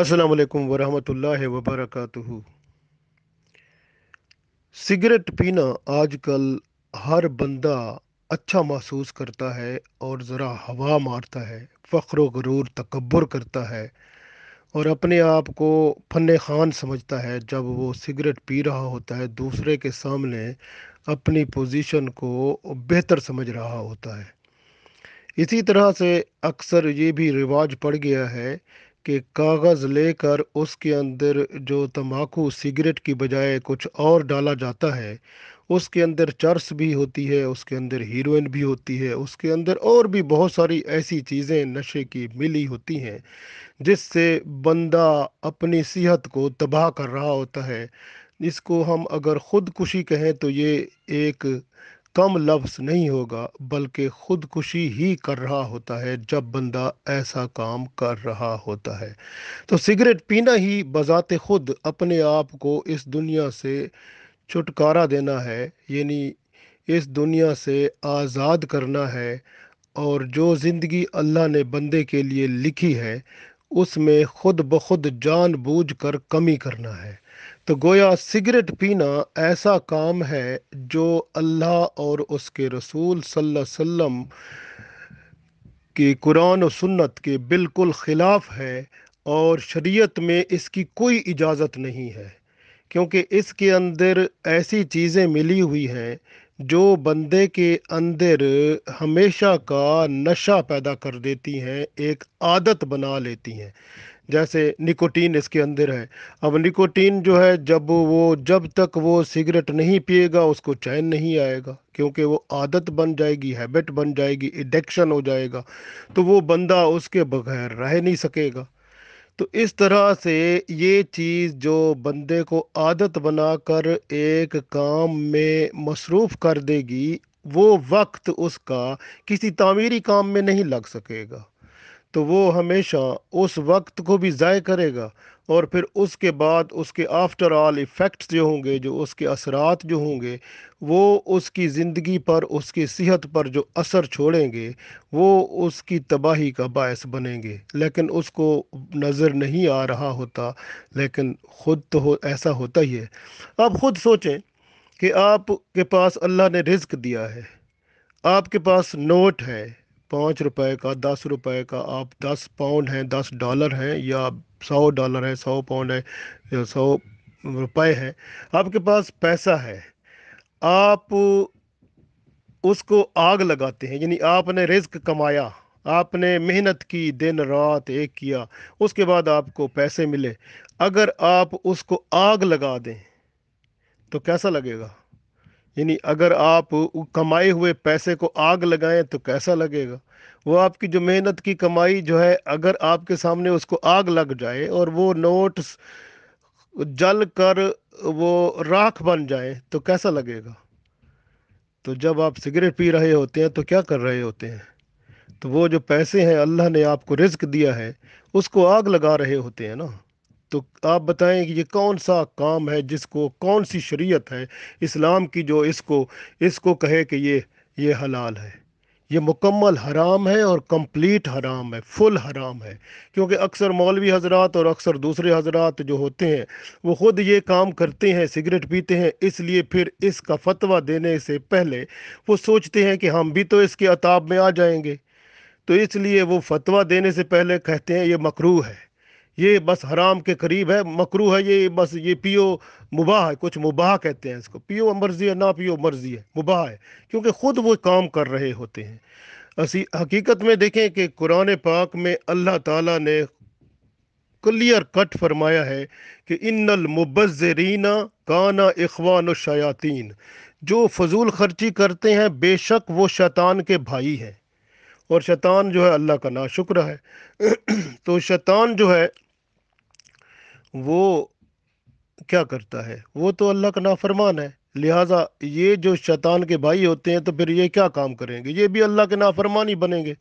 असलकम वरहमल वबरक सिगरेट पीना आजकल हर बंदा अच्छा महसूस करता है और ज़रा हवा मारता है फ़ख्र गरूर तकबर करता है और अपने आप को फन खान समझता है जब वो सिगरेट पी रहा होता है दूसरे के सामने अपनी पोजीशन को बेहतर समझ रहा होता है इसी तरह से अक्सर ये भी रिवाज पड़ गया है के कागज़ लेकर उसके अंदर जो तम्बाकू सिगरेट की बजाय कुछ और डाला जाता है उसके अंदर चर्स भी होती है उसके अंदर हीरोइन भी होती है उसके अंदर और भी बहुत सारी ऐसी चीज़ें नशे की मिली होती हैं जिससे बंदा अपनी सेहत को तबाह कर रहा होता है इसको हम अगर ख़ुदकुशी कहें तो ये एक कम लफ्स नहीं होगा बल्कि खुदकुशी ही कर रहा होता है जब बंदा ऐसा काम कर रहा होता है तो सिगरेट पीना ही बजात खुद अपने आप को इस दुनिया से छुटकारा देना है यानी इस दुनिया से आज़ाद करना है और जो ज़िंदगी अल्लाह ने बंदे के लिए लिखी है उसमें खुद ब खुद जानबूझ कर कमी करना है तो गोया सिगरेट पीना ऐसा काम है जो अल्लाह और उसके रसूल सल्लम के कुरान और सुन्नत के बिल्कुल ख़िलाफ़ है और शरीयत में इसकी कोई इजाज़त नहीं है क्योंकि इसके अंदर ऐसी चीज़ें मिली हुई हैं जो बंदे के अंदर हमेशा का नशा पैदा कर देती हैं एक आदत बना लेती हैं जैसे निकोटीन इसके अंदर है अब निकोटीन जो है जब वो जब तक वो सिगरेट नहीं पिएगा उसको चैन नहीं आएगा क्योंकि वो आदत बन जाएगी हैबिट बन जाएगी एडिक्शन हो जाएगा तो वो बंदा उसके बगैर रह नहीं सकेगा तो इस तरह से ये चीज़ जो बंदे को आदत बनाकर एक काम में मसरूफ़ कर देगी वो वक्त उसका किसी तामीरी काम में नहीं लग सकेगा तो वो हमेशा उस वक्त को भी ज़ाय करेगा और फिर उसके बाद उसके आफ्टर ऑल इफ़ेक्ट्स जो होंगे जो उसके असरात जो होंगे वो उसकी ज़िंदगी पर उसकी सेहत पर जो असर छोड़ेंगे वो उसकी तबाही का बायस बनेंगे लेकिन उसको नज़र नहीं आ रहा होता लेकिन ख़ुद तो हो ऐसा होता ही है आप ख़ुद सोचें कि आपके पास अल्लाह ने रिज्क दिया है आपके पास नोट है पाँच रुपए का दस रुपए का आप दस पाउंड हैं दस डॉलर हैं या सौ डॉलर है सौ पाउंड है या सौ रुपए हैं आपके पास पैसा है आप उसको आग लगाते हैं यानी आपने रिस्क कमाया आपने मेहनत की दिन रात एक किया उसके बाद आपको पैसे मिले अगर आप उसको आग लगा दें तो कैसा लगेगा यानी अगर आप कमाए हुए पैसे को आग लगाएं तो कैसा लगेगा वो आपकी जो मेहनत की कमाई जो है अगर आपके सामने उसको आग लग जाए और वो नोट्स जल कर वो राख बन जाए तो कैसा लगेगा तो जब आप सिगरेट पी रहे होते हैं तो क्या कर रहे होते हैं तो वो जो पैसे हैं अल्लाह ने आपको रिस्क दिया है उसको आग लगा रहे होते हैं ना तो आप बताएं कि ये कौन सा काम है जिसको कौन सी शरीयत है इस्लाम की जो इसको इसको कहे कि ये ये हलाल है ये मुकम्मल हराम है और कंप्लीट हराम है फुल हराम है क्योंकि अक्सर मौलवी हजरत और अक्सर दूसरे हजरत जो होते हैं वो ख़ुद ये काम करते हैं सिगरेट पीते हैं इसलिए फिर इसका फतवा देने से पहले वो सोचते हैं कि हम भी तो इसके अताब में आ जाएंगे तो इसलिए वो फतवा देने से पहले कहते हैं ये मकरू है ये बस हराम के करीब है मकरू है ये बस ये पियो मुबाह है कुछ मुबाह कहते हैं इसको पियो मर्जी है ना पियो मर्जी है मुबाह है क्योंकि ख़ुद वो काम कर रहे होते हैं असी हकीकत में देखें कि कुरान पाक में अल्लाह ताला ने क्लियर कट फरमाया है कि इन्नल मुबज़रीना काना इखवान शयातीन जो फजूल खर्ची करते हैं बेशक वो शैतान के भाई हैं और शैतान जो है अल्लाह का ना शुक्र है तो शैतान जो है वो क्या करता है वो तो अल्लाह का नाफरमान है लिहाजा ये जो शैतान के भाई होते हैं तो फिर ये क्या काम करेंगे ये भी अल्लाह के नाफरमान ही बनेंगे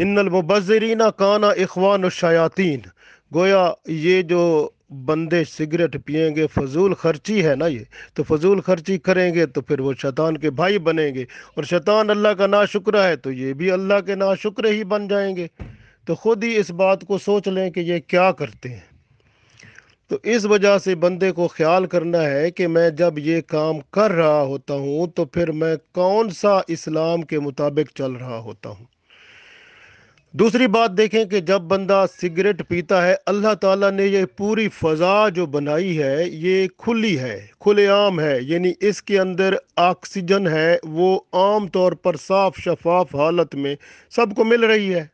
इनमबजरीना काना इखवान शयातीन गोया ये जो बंदे सिगरेट पियेंगे फजूल खर्ची है ना ये तो फजूल खर्ची करेंगे तो फिर वो शैतान के भाई बनेंगे और शैतान अल्लाह का नाशुक्र है तो ये भी अल्लाह के नाशुक्र ही बन जाएंगे तो ख़ुद ही इस बात को सोच लें कि ये क्या करते हैं तो इस वजह से बंदे को ख्याल करना है कि मैं जब ये काम कर रहा होता हूँ तो फिर मैं कौन सा इस्लाम के मुताबिक चल रहा होता हूँ दूसरी बात देखें कि जब बंदा सिगरेट पीता है अल्लाह ताला ने ये पूरी फ़ज़ा जो बनाई है ये खुली है खुलेआम है यानी इसके अंदर ऑक्सीजन है वो आम तौर पर साफ शफाफ हालत में सबको मिल रही है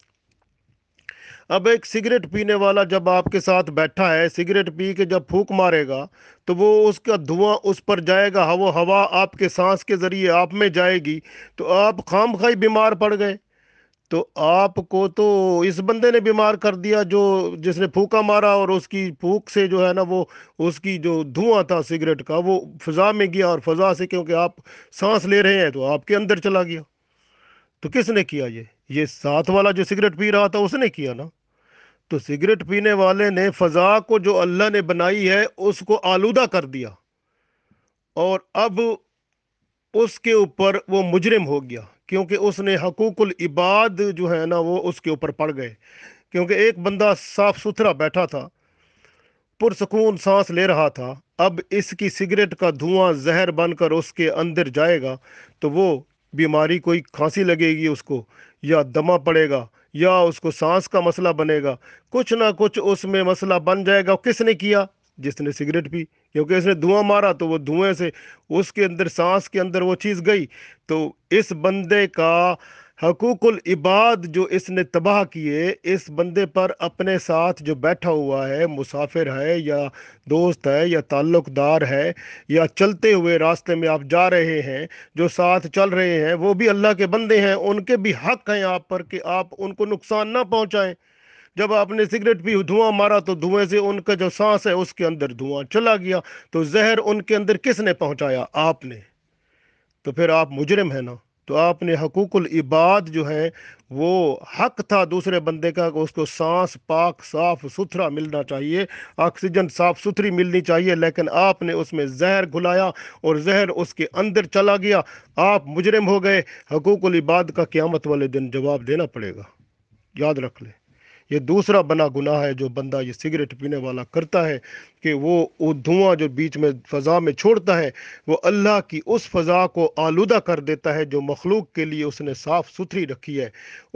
अब एक सिगरेट पीने वाला जब आपके साथ बैठा है सिगरेट पी के जब फूक मारेगा तो वो उसका धुआं उस पर जाएगा वो हवा आपके सांस के ज़रिए आप में जाएगी तो आप खाम खाई बीमार पड़ गए तो आपको तो इस बंदे ने बीमार कर दिया जो जिसने फूका मारा और उसकी फूक से जो है ना वो उसकी जो धुआं था सिगरेट का वो फ़ज़ा में गया और फ़ज़ा से क्योंकि आप सांस ले रहे हैं तो आपके अंदर चला गया तो किसने किया ये ये साथ वाला जो सिगरेट पी रहा था उसने किया ना तो सिगरेट पीने वाले ने फ़जा को जो अल्लाह ने बनाई है उसको आलूदा कर दिया और अब उसके ऊपर वो मुजरिम हो गया क्योंकि उसने हकूकुल इबाद जो है ना वो उसके ऊपर पड़ गए क्योंकि एक बंदा साफ सुथरा बैठा था पुरसकून सांस ले रहा था अब इसकी सिगरेट का धुआं जहर बनकर उसके अंदर जाएगा तो वो बीमारी कोई खांसी लगेगी उसको या दमा पड़ेगा या उसको सांस का मसला बनेगा कुछ ना कुछ उसमें मसला बन जाएगा किसने किया जिसने सिगरेट पी क्योंकि इसने धुआं मारा तो वो धुएं से उसके अंदर सांस के अंदर वो चीज़ गई तो इस बंदे का हकूकुल इबाद जो इसने तबाह किए इस बंदे पर अपने साथ जो बैठा हुआ है मुसाफिर है या दोस्त है या ताल्लुकदार है या चलते हुए रास्ते में आप जा रहे हैं जो साथ चल रहे हैं वो भी अल्लाह के बंदे हैं उनके भी हक हैं आप पर कि आप उनको नुकसान ना पहुँचाएँ जब आपने सिगरेट भी धुआं मारा तो धुएं से उनका जो सांस है उसके अंदर धुआं चला गया तो जहर उनके अंदर किसने पहुँचाया आपने तो फिर आप मुजरम हैं ना तो आपने हकूकुल इबाद जो है वो हक था दूसरे बंदे का उसको सांस पाक साफ सुथरा मिलना चाहिए ऑक्सीजन साफ सुथरी मिलनी चाहिए लेकिन आपने उसमें जहर घुलाया और जहर उसके अंदर चला गया आप मुजरम हो गए हकूकुल इबाद का क़्यामत वाले दिन जवाब देना पड़ेगा याद रख लें ये दूसरा बना गुनाह है जो बंदा ये सिगरेट पीने वाला करता है कि वो धुआं जो बीच में फ़ज़ा में छोड़ता है वो अल्लाह की उस फ़ज़ा को आलूदा कर देता है जो मखलूक के लिए उसने साफ़ सुथरी रखी है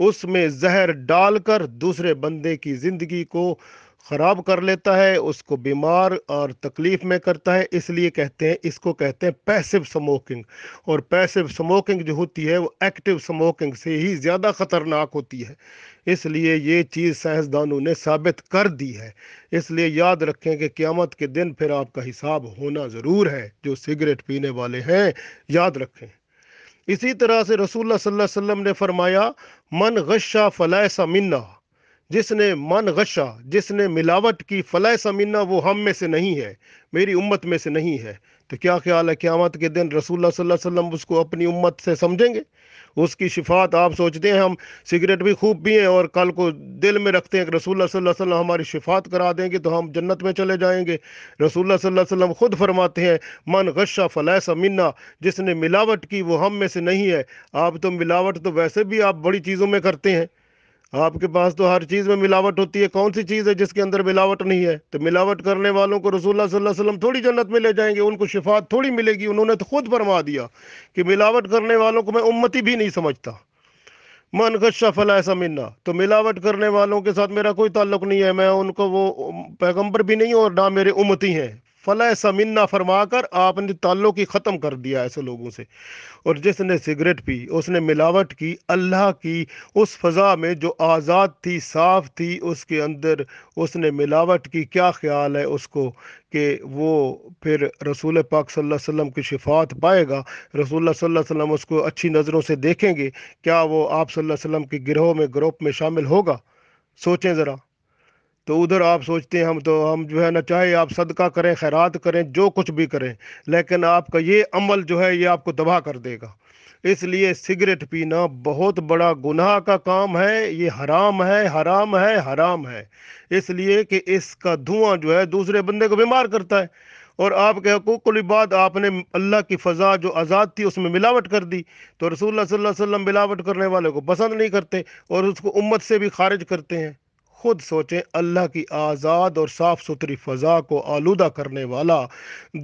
उसमें जहर डालकर दूसरे बंदे की ज़िंदगी को ख़राब कर लेता है उसको बीमार और तकलीफ़ में करता है इसलिए कहते हैं इसको कहते हैं पैसिव स्मोकिंग और पैसिव स्मोकिंग जो होती है वो एक्टिव स्मोकिंग से ही ज़्यादा ख़तरनाक होती है इसलिए ये चीज़ साइंसदानों ने साबित कर दी है इसलिए याद रखें कि क़्यामत के दिन फिर आपका हिसाब होना ज़रूर है जो सिगरेट पीने वाले हैं याद रखें इसी तरह से रसूल सल्लल्लाहु अलैहि वसल्लम ने फरमाया मन गशा सा मिन्ना जिसने मन गशा जिसने मिलावट की फलाह समीना वो हम में से नहीं है मेरी उम्मत में से नहीं है तो क्या ख्याल है क़्यामत के दिन रसूल सल्लम उसको अपनी उम्मत से समझेंगे उसकी शिफात आप सोचते हैं हम सिगरेट भी खूब पिए और कल को दिल में रखते हैं कि रसूल वसल्लम हमारी शिफात करा देंगे तो हम जन्नत में चले जाएंगे रसूल वसल्लम खुद फरमाते हैं मन गशा फलाह समीना जिसने मिलावट की वो हम में से नहीं है आप तो मिलावट तो वैसे भी आप बड़ी चीज़ों में करते हैं आपके पास तो हर चीज में मिलावट होती है कौन सी चीज है जिसके अंदर मिलावट नहीं है तो मिलावट करने वालों को रसूलुल्लाह सल्लल्लाहु अलैहि वसल्लम थोड़ी जन्नत में ले जाएंगे उनको शिफात थोड़ी मिलेगी उन्होंने तो खुद फरमा दिया कि मिलावट करने वालों को मैं उम्मती भी नहीं समझता मन खशा फला ऐसा मिलना तो मिलावट करने वालों के साथ मेरा कोई ताल्लुक नहीं है मैं उनको वो पैगम्बर भी नहीं और ना मेरे उम्मती हैं फला समिन्ना फरमा कर आपने ताल्लुक ही ख़त्म कर दिया ऐसे लोगों से और जिसने सिगरेट पी उसने मिलावट की अल्लाह की उस फ़ज़ा में जो आज़ाद थी साफ थी उसके अंदर उसने मिलावट की क्या ख्याल है उसको कि वो फिर रसूल पाक सल्लल्लाहु अलैहि वसल्लम की शिफात पाएगा रसूल सल्लल्लाहु अलैहि वसल्लम उसको अच्छी नज़रों से देखेंगे क्या वो आप सल्लल्लाहु अलैहि वसल्लम के गिरोह में ग्रुप में शामिल होगा सोचें ज़रा तो उधर आप सोचते हैं हम तो हम जो है ना चाहे आप सदका करें खैरात करें जो कुछ भी करें लेकिन आपका ये अमल जो है ये आपको तबाह कर देगा इसलिए सिगरेट पीना बहुत बड़ा गुनाह का काम है ये हराम है हराम है हराम है इसलिए कि इसका धुआं जो है दूसरे बंदे को बीमार करता है और आपके हकूकली बात आपने अल्लाह की फ़जा जो आज़ाद थी उसमें मिलावट कर दी तो रसूल सल्लल्लाहु अलैहि वसल्लम मिलावट करने वाले को पसंद नहीं करते और उसको उम्मत से भी खारिज करते हैं खुद सोचें अल्लाह की आज़ाद और साफ़ सुथरी फ़ज़ा को आलूदा करने वाला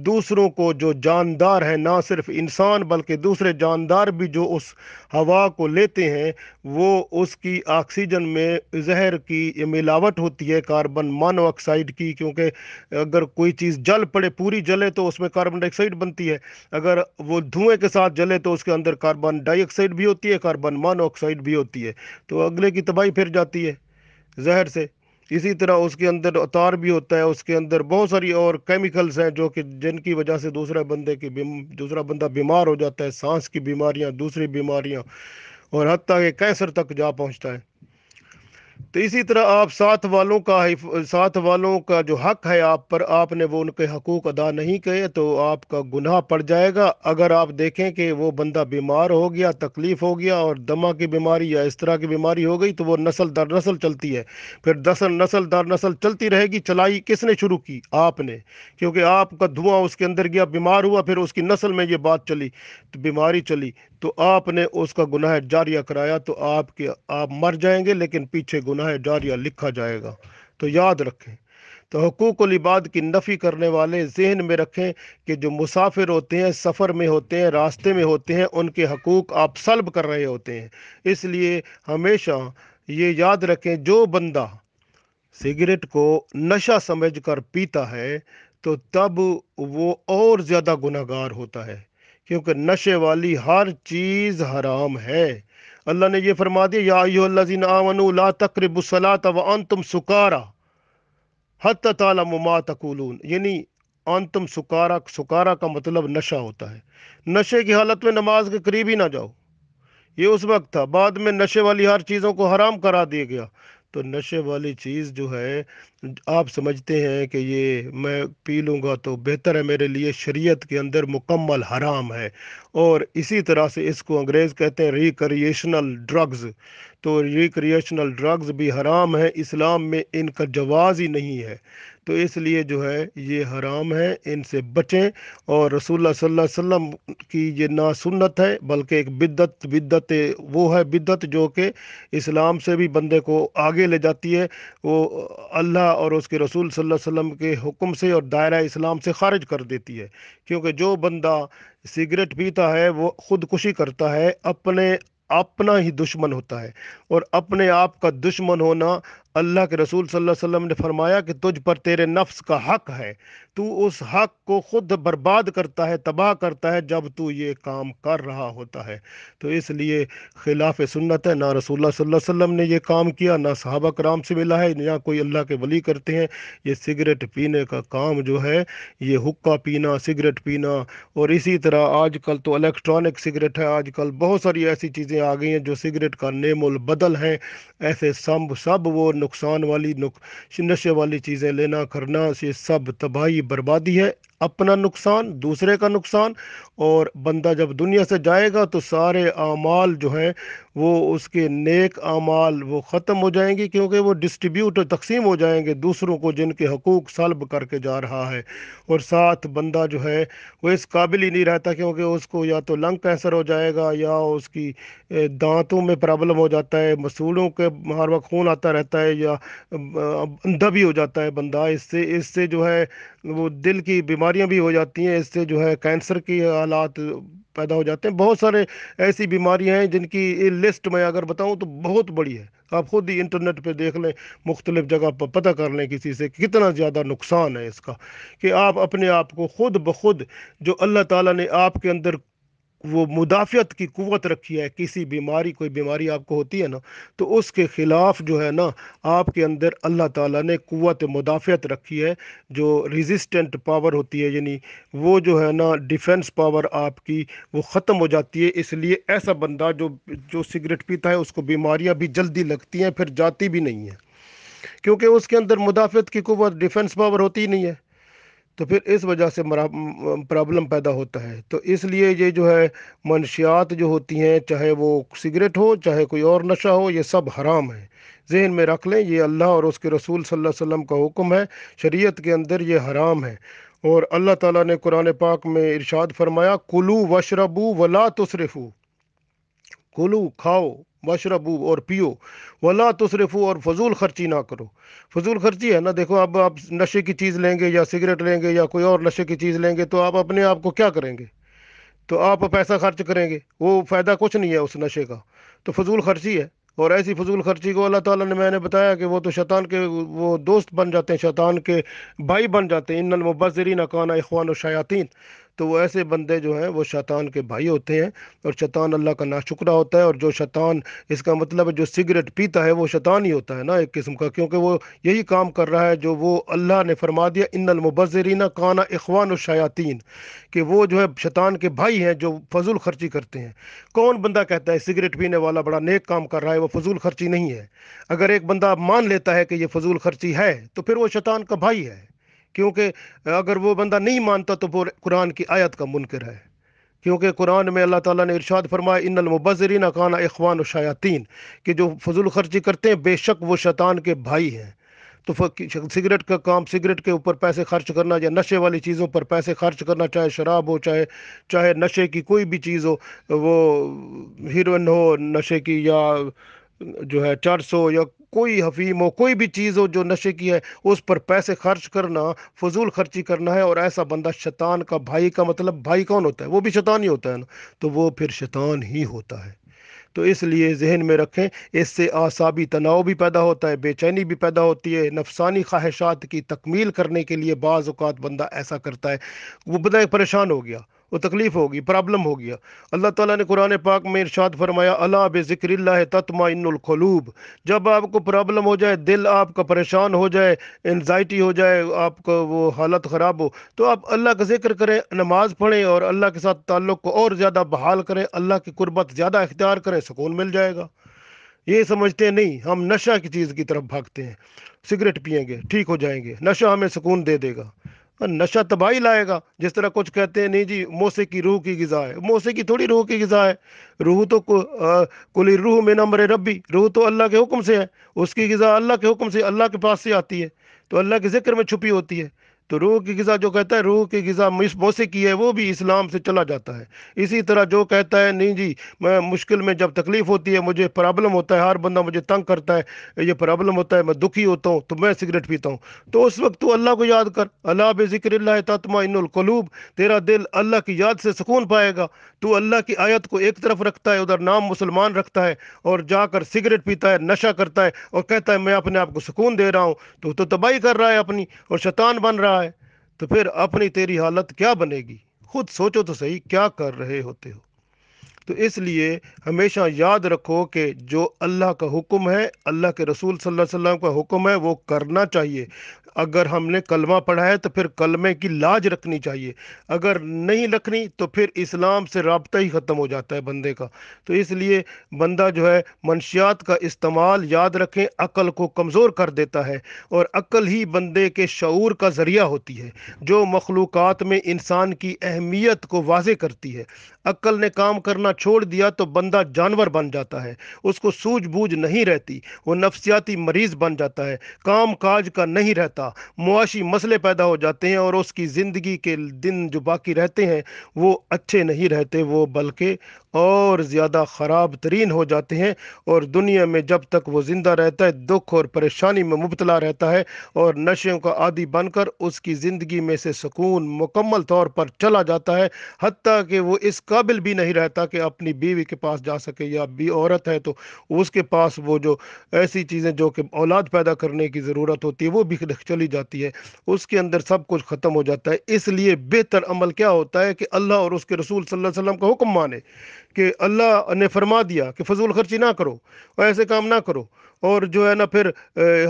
दूसरों को जो जानदार है ना सिर्फ इंसान बल्कि दूसरे जानदार भी जो उस हवा को लेते हैं वो उसकी ऑक्सीजन में जहर की मिलावट होती है कार्बन मोनोऑक्साइड की क्योंकि अगर कोई चीज़ जल पड़े पूरी जले तो उसमें कार्बन डाइऑक्साइड बनती है अगर वो धुएँ के साथ जले तो उसके अंदर कार्बन डाइऑक्साइड भी होती है कार्बन मोनोऑक्साइड भी होती है तो अगले की तबाही फिर जाती है जहर से इसी तरह उसके अंदर अतार भी होता है उसके अंदर बहुत सारी और केमिकल्स हैं जो कि जिनकी वजह से दूसरे बंदे की दूसरा बंदा बीमार हो जाता है सांस की बीमारियां दूसरी बीमारियां और हती कैंसर तक जा पहुंचता है तो इसी तरह आप साथ वालों का साथ वालों का जो हक है आप पर आपने वो उनके हकूक अदा नहीं किए तो आपका गुनाह पड़ जाएगा अगर आप देखें कि वो बंदा बीमार हो गया तकलीफ़ हो गया और दमा की बीमारी या इस तरह की बीमारी हो गई तो वो नस्ल दर नस्ल चलती है फिर दसल नस्ल दर नस्ल चलती रहेगी चलाई किसने शुरू की आपने क्योंकि आपका धुआं उसके अंदर गया बीमार हुआ फिर उसकी नस्ल में ये बात चली तो बीमारी चली तो आपने उसका गुनाह जारिया कराया तो आपके आप मर जाएंगे लेकिन पीछे गुनाह जारिया लिखा जाएगा तो याद रखें तो हकूक लिबाद की नफ़ी करने वाले जहन में रखें कि जो मुसाफिर होते हैं सफ़र में होते हैं रास्ते में होते हैं उनके हकूक़ आप सलब कर रहे होते हैं इसलिए हमेशा ये याद रखें जो बंदा सिगरेट को नशा समझ कर पीता है तो तब वो और ज़्यादा गुनागार होता है क्योंकि नशे वाली हर चीज़ हराम है अल्लाह ने ये फरमा दिया याजीन आमन ला तकरबसलात व तुम सुकारा हत ताला मुमा तकूलून यानी आन तुम सुकारा सुकारा का मतलब नशा होता है नशे की हालत में नमाज के करीब ही ना जाओ ये उस वक्त था बाद में नशे वाली हर चीज़ों को हराम करा दिया गया तो नशे वाली चीज़ जो है आप समझते हैं कि ये मैं पी लूँगा तो बेहतर है मेरे लिए शरीयत के अंदर मुकम्मल हराम है और इसी तरह से इसको अंग्रेज़ कहते हैं रिक्रिएशनल ड्रग्स तो रिक्रिएशनल ड्रग्स भी हराम है इस्लाम में इनका जवाज़ ही नहीं है तो इसलिए जो है ये हराम है इनसे बचें और रसूल सल्लल्लाहु अलैहि वसल्लम की ये ना सुन्नत है बल्कि एक बिद्दत बिद्दत वो है बिद्दत जो कि इस्लाम से भी बंदे को आगे ले जाती है वो अल्लाह और उसके रसूल सल्लल्लाहु अलैहि वसल्लम के हुक्म से और दायरा इस्लाम से खारिज कर देती है क्योंकि जो बंदा सिगरेट पीता है वो ख़ुदकुशी करता है अपने अपना ही दुश्मन होता है और अपने आप का दुश्मन होना अल्लाह के रसूल सल्लल्लाहु अलैहि वसल्लम ने फरमाया कि तुझ पर तेरे नफ्स का हक है तू उस हक को खुद बर्बाद करता है तबाह करता है जब तू ये काम कर रहा होता है तो इसलिए खिलाफ सुन्नत है ना रसूल सल्लल्लाहु अलैहि वसल्लम ने ये काम किया ना सहाबा कराम से मिला है ना कोई अल्लाह के वली करते हैं ये सिगरेट पीने का काम जो है ये हुक्का पीना सिगरेट पीना और इसी तरह आजकल तो इलेक्ट्रॉनिक सिगरेट है आजकल बहुत सारी ऐसी चीज़ें आ गई हैं जो सिगरेट का नेमुल बदल हैं ऐसे सब सब वो नुकसान वाली नुक नशे वाली चीज़ें लेना करना ये सब तबाही बर्बादी है अपना नुकसान दूसरे का नुकसान और बंदा जब दुनिया से जाएगा तो सारे आमाल जो हैं वो उसके नेक आमाल वो ख़त्म हो जाएंगे क्योंकि वो डिस्ट्रीब्यूट तकसीम हो जाएंगे दूसरों को जिनके हकूक़ सलब करके जा रहा है और साथ बंदा जो है वो इस काबिल ही नहीं रहता क्योंकि उसको या तो लंग कैंसर हो जाएगा या उसकी दांतों में प्रॉब्लम हो जाता है मसूलों के हर वक्त खून आता रहता है या अंधा भी हो जाता है बंदा इससे इससे जो है वो दिल की बीमारी बीमारियां भी हो जाती हैं इससे जो है कैंसर के हालात पैदा हो जाते हैं बहुत सारे ऐसी बीमारियां हैं जिनकी लिस्ट मैं अगर बताऊं तो बहुत बड़ी है आप खुद ही इंटरनेट पे देख लें मुख्तलिफ़ जगह पर पता कर लें किसी से कितना ज़्यादा नुकसान है इसका कि आप अपने आप को खुद ब खुद जो अल्लाह ताला ने आपके अंदर वो मुदाफ़त की क़वत रखी है किसी बीमारी कोई बीमारी आपको होती है ना तो उसके ख़िलाफ़ जो है ना आपके अंदर अल्लाह ताला ने क़वत मुदाफ़त रखी है जो रेजिस्टेंट पावर होती है यानी वो जो है ना डिफेंस पावर आपकी वो ख़त्म हो जाती है इसलिए ऐसा बंदा जो जो सिगरेट पीता है उसको बीमारियाँ भी जल्दी लगती हैं फिर जाती भी नहीं है क्योंकि उसके अंदर मुदाफ़त की क़वत डिफेंस पावर होती ही नहीं है तो फिर इस वजह से प्रॉब्लम पैदा होता है तो इसलिए ये जो है मनशियात जो होती हैं चाहे वो सिगरेट हो चाहे कोई और नशा हो ये सब हराम है जहन में रख लें ये अल्लाह और उसके रसूल सल्लल्लाहु अलैहि वसल्लम का हुक्म है शरीयत के अंदर ये हराम है और अल्लाह ताला ने कुरान पाक में इरशाद फरमाया कुलू वशरबू वला तुसरफू कुलू खाओ वशरबू और पियो वला तुसरफू और फजूल खर्ची ना करो फजूल खर्ची है ना देखो अब आप नशे की चीज़ लेंगे या सिगरेट लेंगे या कोई और नशे की चीज़ लेंगे तो आप अपने आप को क्या करेंगे तो आप पैसा खर्च करेंगे वो फ़ायदा कुछ नहीं है उस नशे का तो फजूल खर्ची है और ऐसी फजूल खर्ची को अल्लाह ताला ने मैंने बताया कि वो तो शैतान के वो दोस्त बन जाते हैं शैतान के भाई बन जाते हैं इन मुबजरीन काना इखवान तो वो ऐसे बंदे जो हैं वो शैतान के भाई होते हैं और शैतान अल्लाह का नाशुकरा होता है और जो शैतान इसका मतलब है जो सिगरेट पीता है वो शैतान ही होता है ना एक किस्म का क्योंकि वो यही काम कर रहा है जो वो अल्लाह ने फरमा दिया इनमबजरीना काना इखवान शयातीन कि वो जो है शैतान के भाई हैं जो फजूल खर्ची करते हैं कौन बंदा कहता है सिगरेट पीने वाला बड़ा नेक काम कर रहा है वो फजूल खर्ची नहीं है अगर एक बंदा मान लेता है कि ये फजूल खर्ची है तो फिर वो शैतान का भाई है क्योंकि अगर वो बंदा नहीं मानता तो वो कुरान की आयत का मुनकर है क्योंकि कुरान में अल्लाह ताला ने इरशाद फरमाया इन मुबजरीन खाना इखवान शयातीन कि जो फजूल खर्ची करते हैं बेशक वो शैतान के भाई हैं तो सिगरेट का काम सिगरेट के ऊपर पैसे खर्च करना या नशे वाली चीज़ों पर पैसे खर्च करना चाहे शराब हो चाहे चाहे नशे की कोई भी चीज़ हो वो हीरोइन हो नशे की या जो है चार सौ या कोई हफीम हो कोई भी चीज़ हो जो नशे की है उस पर पैसे खर्च करना फजूल खर्ची करना है और ऐसा बंदा शैतान का भाई का मतलब भाई कौन होता है वो भी शैतान ही होता है ना तो वो फिर शैतान ही होता है तो इसलिए जहन में रखें इससे आसाबी तनाव भी पैदा होता है बेचैनी भी पैदा होती है नफसानी ख्वाहिशात की तकमील करने के लिए बाज़ात बंदा ऐसा करता है वो बंदा परेशान हो गया वो तकलीफ़ होगी प्रॉब्लम हो गया अल्लाह ताला ने कुरान पाक में इरशाद फरमाया अला बेज़िक्रिल्लाह इनखलूब जब आपको प्रॉब्लम हो जाए दिल आपका परेशान हो जाए एनजाइटी हो जाए आपका वो हालत ख़राब हो तो आप अल्लाह का जिक्र करें नमाज पढ़ें और अल्लाह के साथ ताल्लुक़ को और ज़्यादा बहाल करें अल्लाह की कुर्बत ज़्यादा इख्तियार करें सुकून मिल जाएगा ये समझते नहीं हम नशा की चीज़ की तरफ भागते हैं सिगरेट पियेंगे ठीक हो जाएंगे नशा हमें सुकून दे देगा नशा तबाही लाएगा जिस तरह कुछ कहते हैं नहीं जी मोसे की रूह की गज़ा है मोसे की थोड़ी रूह की गज़ा है रूह तो कुल रूह में मरे रबी रूह तो अल्लाह के हुक्म से है उसकी गज़ा अल्लाह के हुक्म से अल्लाह के पास से आती है तो अल्लाह के ज़िक्र में छुपी होती है तो रूह की गज़ा जो कहता है रूह की गज़ा की है वो भी इस्लाम से चला जाता है इसी तरह जो कहता है नहीं जी मैं मुश्किल में जब तकलीफ़ होती है मुझे प्रॉब्लम होता है हर बंदा मुझे तंग करता है ये प्रॉब्लम होता है मैं दुखी होता हूँ तो मैं सिगरेट पीता हूँ तो उस वक्त तू अल्लाह को याद कर अल्लाह बे ज़िक्र तत्मा इनकलूब तेरा दिल अल्लाह की याद से सुकून पाएगा तो अल्लाह की आयत को एक तरफ रखता है उधर नाम मुसलमान रखता है और जाकर सिगरेट पीता है नशा करता है और कहता है मैं अपने आप को सुकून दे रहा हूँ तो तो तबाही कर रहा है अपनी और शैतान बन रहा है तो फिर अपनी तेरी हालत क्या बनेगी खुद सोचो तो सही क्या कर रहे होते हो तो इसलिए हमेशा याद रखो कि जो अल्लाह का हुक्म है अल्लाह के रसूल सल्लल्लाहु अलैहि वसल्लम का हुक्म है वो करना चाहिए अगर हमने कलमा पढ़ा है तो फिर कलमे की लाज रखनी चाहिए अगर नहीं रखनी तो फिर इस्लाम से रबता ही ख़त्म हो जाता है बंदे का तो इसलिए बंदा जो है मनशियात का इस्तेमाल याद रखें अकल को कमज़ोर कर देता है और अकल ही बंदे के शूर का ज़रिया होती है जो मखलूक़ में इंसान की अहमियत को वाजे करती है अक्ल ने काम करना छोड़ दिया तो बंदा जानवर बन जाता है उसको सूझबूझ नहीं रहती वो नफ्सियाती मरीज़ बन जाता है काम काज का नहीं रहता होता मुआशी मसले पैदा हो जाते हैं और उसकी ज़िंदगी के दिन जो बाकी रहते हैं वो अच्छे नहीं रहते वो बल्कि और ज़्यादा ख़राब तरीन हो जाते हैं और दुनिया में जब तक वो ज़िंदा रहता है दुख और परेशानी में मुबतला रहता है और नशे का आदि बनकर उसकी ज़िंदगी में से सुकून मुकम्मल तौर पर चला जाता है हती कि वो इस काबिल भी नहीं रहता कि अपनी बीवी के पास जा सके या बी औरत है तो उसके पास वो जो ऐसी चीज़ें जो कि औलाद पैदा करने की ज़रूरत होती है वो भी चली जाती है उसके अंदर सब कुछ ख़त्म हो जाता है इसलिए बेहतर अमल क्या होता है कि अल्लाह और उसके रसूल सल्लल्लाहु अलैहि वसल्लम का हुक्म माने कि अल्लाह ने फरमा दिया कि फजूल खर्ची ना करो और ऐसे काम ना करो और जो है ना फिर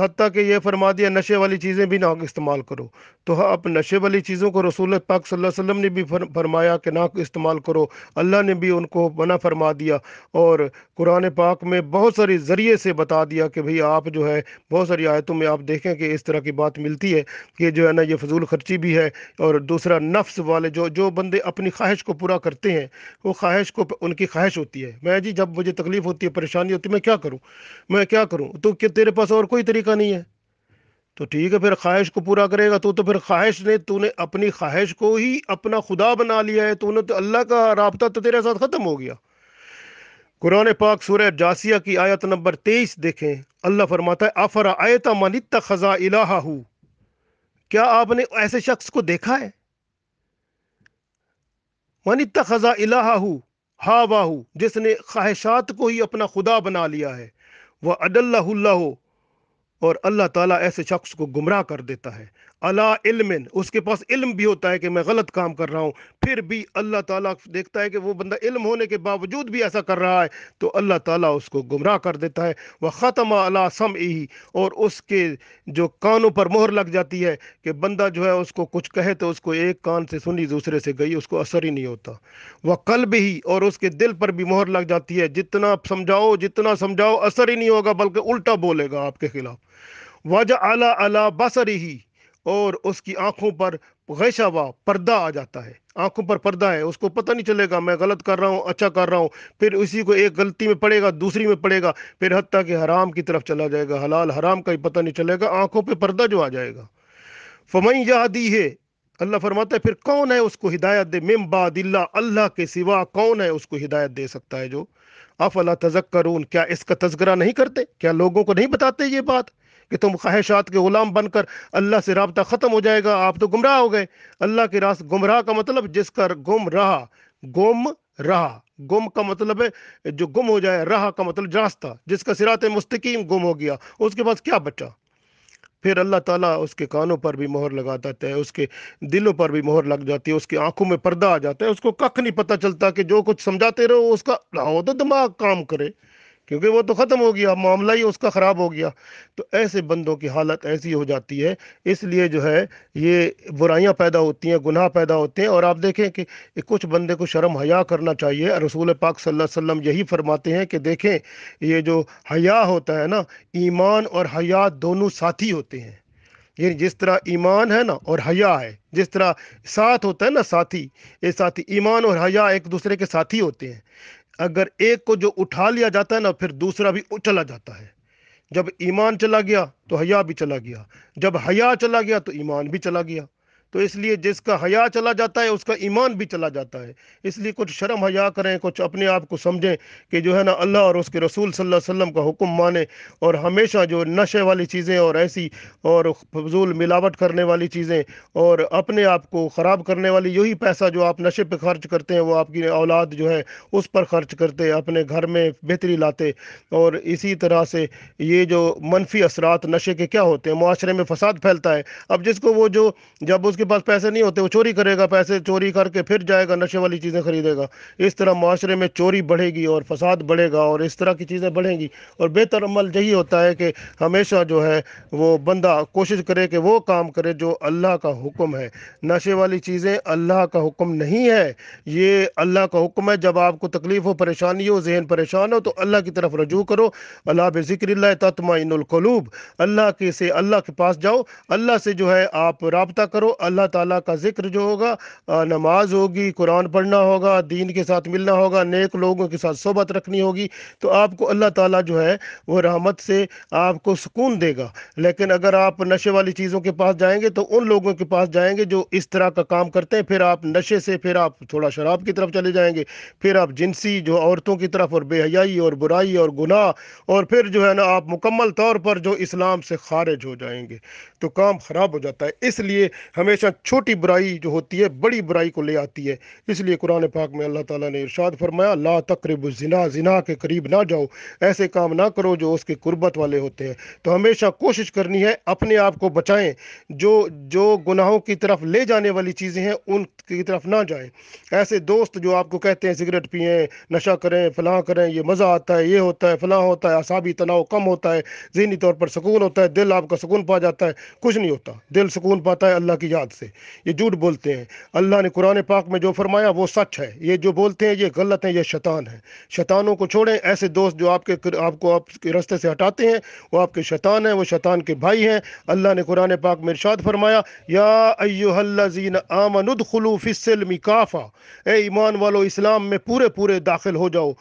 हती कि यह फरमा दिया नशे वाली चीज़ें भी ना इस्तेमाल करो तो हाँ, आप नशे वाली चीज़ों को रसूल पाक सल्लल्लाहु अलैहि वसल्लम ने भी फरमाया कि ना इस्तेमाल करो अल्लाह ने भी उनको मना फरमा दिया और कुरान पाक में बहुत सारे ज़रिए से बता दिया कि भाई आप जो है बहुत सारी आयतों में आप देखें कि इस तरह की बात मिलती है कि जो है ना ये फजूल खर्ची भी है और दूसरा नफ्स वाले जो जो बंदे अपनी ख्वाहिश को पूरा करते हैं वो ख्वाहिश को उनकी ख्वाहिश होती है मैं जी जब मुझे तकलीफ़ होती है परेशानी होती है मैं क्या करूँ मैं क्या करूं? करूँ तो क्या तेरे पास और कोई तरीका नहीं है तो ठीक है फिर ख्वाहिश को पूरा करेगा तो तो फिर ख्वाहिश ने तूने अपनी ख्वाहिश को ही अपना खुदा बना लिया है तूने तो अल्लाह का रबता तो तेरे साथ ख़त्म हो गया कुरान पाक सूर्य जासिया की आयत नंबर तेईस देखें अल्लाह फरमाता है आफर आयता मनित खजा इलाहा हु क्या आपने ऐसे शख्स को देखा है मनित खजा इलाहा हु हा वाहू जिसने ख्वाहिशात को ही अपना खुदा बना लिया है व अदल्ला और अल्लाह ताला ऐसे शख्स को गुमराह कर देता है अला इल्मिन उसके पास इल्म भी होता है कि मैं गलत काम कर रहा हूँ फिर भी अल्लाह ताला देखता है कि वो बंदा इल्म होने के बावजूद भी ऐसा कर रहा है तो अल्लाह ताला उसको गुमराह कर देता है वह ख़त्म अला सम ही और उसके जो कानों पर मोहर लग जाती है कि बंदा जो है उसको कुछ कहे तो उसको एक कान से सुनी दूसरे से गई उसको असर ही नहीं होता वह कल्ब ही और उसके दिल पर भी मोहर लग जाती है जितना समझाओ जितना समझाओ असर ही नहीं होगा बल्कि उल्टा बोलेगा आपके खिलाफ वज अला अला बसर ही और उसकी आंखों पर गैशावा पर्दा आ जाता है आंखों पर पर्दा है उसको पता नहीं चलेगा मैं गलत कर रहा हूँ अच्छा कर रहा हूँ फिर उसी को एक गलती में पड़ेगा दूसरी में पड़ेगा फिर हती कि हराम की तरफ चला जाएगा हलाल हराम का ही पता नहीं चलेगा आंखों पर पर्दा जो आ जाएगा फमई दी है अल्लाह फरमाता है फिर कौन है उसको हिदायत दे मेम बादिल्ला अल्लाह के सिवा कौन है उसको हिदायत दे सकता है जो अला तजक करून क्या इसका तस्करा नहीं करते क्या लोगों को नहीं बताते ये बात कि तुम ख्वाहिशात के ग़ुलाम बनकर अल्लाह से रबता ख़त्म हो जाएगा आप तो गुमराह हो गए अल्लाह के रास्ते गुमराह का मतलब जिसका गुम रहा गुम रहा गुम का मतलब है जो गुम हो जाए रहा का मतलब रास्ता जिसका सिरात मुस्तकीम गुम हो गया उसके पास क्या बचा फिर अल्लाह ताला उसके कानों पर भी मोहर लगा देता है उसके दिलों पर भी मोहर लग जाती है उसकी आंखों में पर्दा आ जाता है उसको कख नहीं पता चलता कि जो कुछ समझाते रहो उसका हो तो दिमाग काम करे क्योंकि वो तो ख़त्म हो गया मामला ही उसका ख़राब हो गया तो ऐसे बंदों की हालत ऐसी हो जाती है इसलिए जो है ये बुराइयां पैदा होती हैं गुनाह पैदा होते हैं और आप देखें कि कुछ बंदे को शर्म हया करना चाहिए रसूल पाक सल्लल्लाहु अलैहि वसल्लम यही फरमाते हैं कि देखें ये जो हया होता है ना ईमान और हया दोनों साथी होते हैं यानी जिस तरह ईमान है ना और हया है जिस तरह साथ होता है ना साथी ये साथी ईमान और हया एक दूसरे के साथी होते हैं अगर एक को जो उठा लिया जाता है ना फिर दूसरा भी चला जाता है जब ईमान चला गया तो हया भी चला गया जब हया चला गया तो ईमान भी चला गया तो इसलिए जिसका हया चला जाता है उसका ईमान भी चला जाता है इसलिए कुछ शर्म हया करें कुछ अपने आप को समझें कि जो है ना अल्लाह और उसके रसूल सल्लल्लाहु अलैहि वसल्लम का हुक्म माने और हमेशा जो नशे वाली चीज़ें और ऐसी और फजूल मिलावट करने वाली चीज़ें और अपने आप को ख़राब करने वाली यही पैसा जो आप नशे पर खर्च करते हैं वो आपकी औलाद जो है उस पर खर्च करते अपने घर में बेहतरी लाते और इसी तरह से ये जो मनफी असरात नशे के क्या होते हैं माशरे में फसाद फैलता है अब जिसको वो जो जब उसके पास पैसे नहीं होते वो चोरी करेगा पैसे चोरी करके फिर जाएगा नशे वाली चीज़ें खरीदेगा इस तरह माशरे में चोरी बढ़ेगी और फसाद बढ़ेगा और इस तरह की चीज़ें बढ़ेंगी और बेहतर अमल यही होता है कि हमेशा जो है वो बंदा कोशिश करे कि वो काम करे जो अल्लाह का हुक्म है नशे वाली चीज़ें अल्लाह का हुक्म नहीं है ये अल्लाह का हुक्म है जब आपको तकलीफ़ हो परेशानी हो जहन परेशान हो तो अल्लाह की तरफ रजू करो अल्लाह तत्मा इनकलूब अल्लाह के से अल्लाह के पास जाओ अल्लाह से जो है आप रबता करो अल्लाह ताला का जिक्र जो होगा नमाज होगी कुरान पढ़ना होगा दीन के साथ मिलना होगा नेक लोगों के साथ सोबत रखनी होगी तो आपको अल्लाह ताला जो है वो रहमत से आपको सुकून देगा लेकिन अगर आप नशे वाली चीज़ों के पास जाएंगे तो उन लोगों के पास जाएंगे जो इस तरह का काम करते हैं फिर आप नशे से फिर आप थोड़ा शराब की तरफ चले जाएंगे फिर आप जिनसी जो औरतों की तरफ और बेहयाई और बुराई और गुनाह और फिर जो है ना आप मुकम्मल तौर पर जो इस्लाम से खारिज हो जाएंगे तो काम ख़राब हो जाता है इसलिए हमें हमेशा छोटी बुराई जो होती है बड़ी बुराई को ले आती है इसलिए कुरान पाक में अल्लाह ताला ने इरशाद फरमाया ला तकरीब जिना जिना के करीब ना जाओ ऐसे काम ना करो जो उसके कुर्बत वाले होते हैं तो हमेशा कोशिश करनी है अपने आप को बचाएं जो जो गुनाहों की तरफ ले जाने वाली चीज़ें हैं उनकी तरफ ना जाएँ ऐसे दोस्त जो आपको कहते हैं सिगरेट पिए नशा करें फलाँ करें ये मज़ा आता है ये होता है फलाँ होता है असाबी तनाव कम होता है जहनी तौर पर सुकून होता है दिल आपका सुकून पा जाता है कुछ नहीं होता दिल सुकून पाता है अल्लाह की याद इतिहाद से ये झूठ बोलते हैं अल्लाह ने कुरान पाक में जो फरमाया वो सच है ये जो बोलते हैं ये गलत है ये शैतान है शैतानों को छोड़ें ऐसे दोस्त जो आपके आपको आपके रास्ते से हटाते हैं वो आपके शैतान हैं वो शैतान के भाई हैं अल्लाह ने कुरान पाक में इर्शाद फरमाया या अयोहल्लाजीन आमनुद खलूफ़िसलमी काफ़ा ए ईमान वालो इस्लाम में पूरे पूरे दाखिल हो जाओ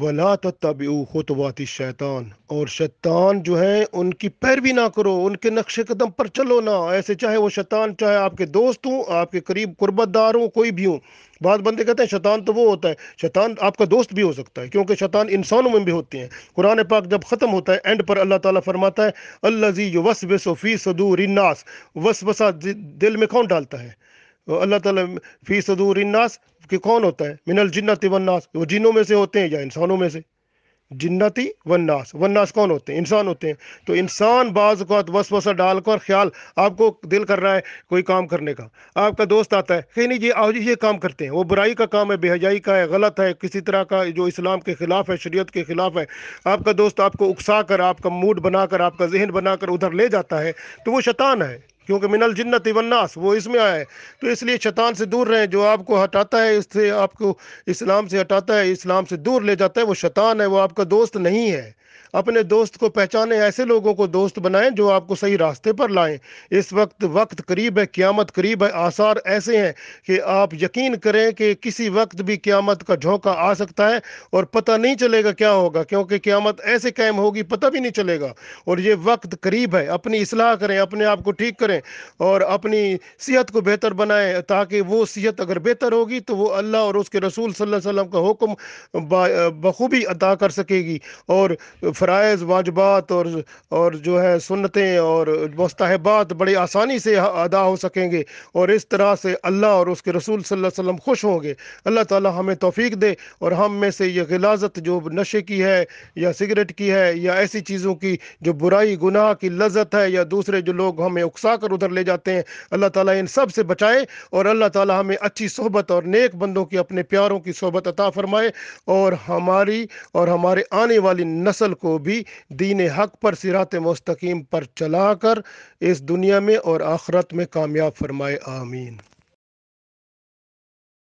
वला तब खुतबात शैतान और शैतान जो है उनकी पैरवी ना करो उनके नक्श कदम पर चलो ना ऐसे चाहे वो शैतान चाहे आपके दोस्त हों आपके करीब गुरबतदार हों कोई भी हों बाद बंदे कहते हैं शैतान तो वो होता है शैतान आपका दोस्त भी हो सकता है क्योंकि शैतान इंसानों में भी होते हैं कुरान पाक जब ख़त्म होता है एंड पर अल्लाह ताला फरमाता है अल्लाजी वसवसफ़ी सदूर वस वसा दिल में कौन डालता है अल्लाह ताला फ़ी सदूर इन्नास कि कौन होता है मिनल जिन्नत वन्नास वो जिनों में से होते हैं या इंसानों में से जिन्नती वन्नास वन्नास कौन होते हैं इंसान होते हैं तो इंसान बाज को वस वसा डाल कर ख्याल आपको दिल कर रहा है कोई काम करने का आपका दोस्त आता है कहीं नहीं जी आओ जी ये काम करते हैं वो बुराई का काम है बेहजाई का है गलत है किसी तरह का जो इस्लाम के ख़िलाफ़ है शरीयत के ख़िलाफ़ है आपका दोस्त आपको उकसा कर आपका मूड बनाकर आपका जहन बनाकर उधर ले जाता है तो वो शैतान है क्योंकि मिनल जन्नत वन्नास वो इसमें आया है तो इसलिए शैतान से दूर रहें जो आपको हटाता है इससे आपको इस्लाम से हटाता है इस्लाम से दूर ले जाता है वो शैतान है वो आपका दोस्त नहीं है अपने दोस्त को पहचाने ऐसे लोगों को दोस्त बनाएं जो आपको सही रास्ते पर लाएं इस वक्त वक्त करीब है क़्यामत करीब है आसार ऐसे हैं कि आप यकीन करें कि किसी वक्त भी क़्यामत का झोंका आ सकता है और पता नहीं चलेगा क्या होगा क्योंकि क़्यामत ऐसे कायम होगी पता भी नहीं चलेगा और ये वक्त करीब है अपनी असलाह करें अपने आप को ठीक करें और अपनी सेहत को बेहतर बनाएं ताकि वो सेहत अगर बेहतर होगी तो वो अल्लाह और उसके रसूल सल्लल्लाहु अलैहि वसल्लम का हुक्म बखूबी अदा कर सकेगी और फ़रज़ वाजबात और और जो है सुनतें और मुस्तहबात बड़ी आसानी से अदा हो सकेंगे और इस तरह से अल्लाह और उसके रसूल सल्लल्लाहु खुश होंगे अल्लाह ताली हमें तोफ़ी दे और हम में से ये गिलाजत जो नशे की है या सिगरेट की है या ऐसी चीज़ों की जो बुराई गुनाह की लजत है या दूसरे जो लोग हमें उकसा कर उधर ले जाते हैं अल्लाह ताली इन सब से बचाए और अल्लाह ताली हमें अच्छी सोहबत और नेक बंदों की अपने प्यारों की सोहबत अता फरमाए और हमारी और हमारे आने वाली नस्ल को भी दीन हक पर सिरात मस्तकीम पर चलाकर इस दुनिया में और आखरत में कामयाब फरमाए आमीन